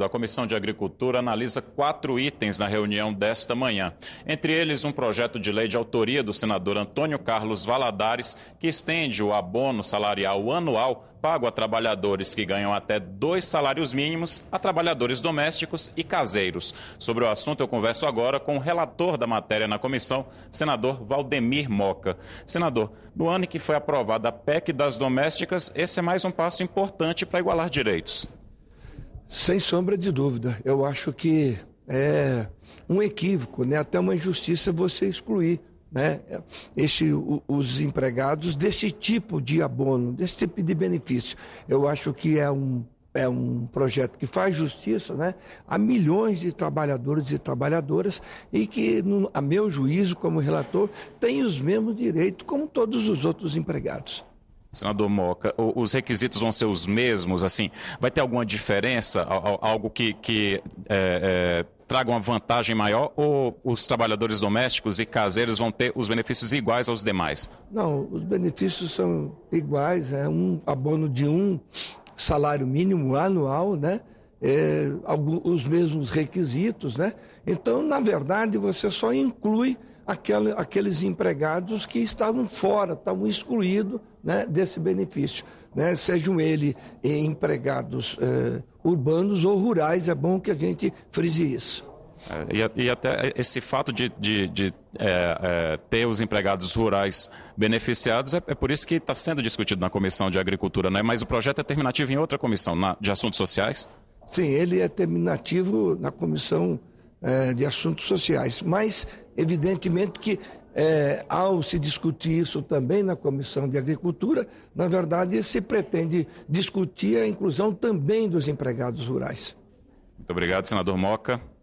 da Comissão de Agricultura analisa quatro itens na reunião desta manhã. Entre eles, um projeto de lei de autoria do senador Antônio Carlos Valadares, que estende o abono salarial anual pago a trabalhadores que ganham até dois salários mínimos, a trabalhadores domésticos e caseiros. Sobre o assunto, eu converso agora com o relator da matéria na comissão, senador Valdemir Moca. Senador, no ano em que foi aprovada a PEC das domésticas, esse é mais um passo importante para igualar direitos. Sem sombra de dúvida. Eu acho que é um equívoco, né? até uma injustiça você excluir né? Esse, os empregados desse tipo de abono, desse tipo de benefício. Eu acho que é um, é um projeto que faz justiça né? a milhões de trabalhadores e trabalhadoras e que, no, a meu juízo, como relator, tem os mesmos direitos como todos os outros empregados. Senador Moca, os requisitos vão ser os mesmos, assim? Vai ter alguma diferença, algo que, que é, é, traga uma vantagem maior ou os trabalhadores domésticos e caseiros vão ter os benefícios iguais aos demais? Não, os benefícios são iguais, é um abono de um salário mínimo anual, né? É, alguns, os mesmos requisitos, né? Então, na verdade, você só inclui aquele, aqueles empregados que estavam fora, estavam excluídos né, desse benefício. Né? Sejam eles eh, empregados eh, urbanos ou rurais, é bom que a gente frise isso. É, e, e, até esse fato de, de, de é, é, ter os empregados rurais beneficiados, é, é por isso que está sendo discutido na Comissão de Agricultura, né? mas o projeto é terminativo em outra comissão, na, de Assuntos Sociais? Sim, ele é terminativo na Comissão é, de assuntos sociais. Mas, evidentemente, que é, ao se discutir isso também na Comissão de Agricultura, na verdade, se pretende discutir a inclusão também dos empregados rurais. Muito obrigado, senador Moca.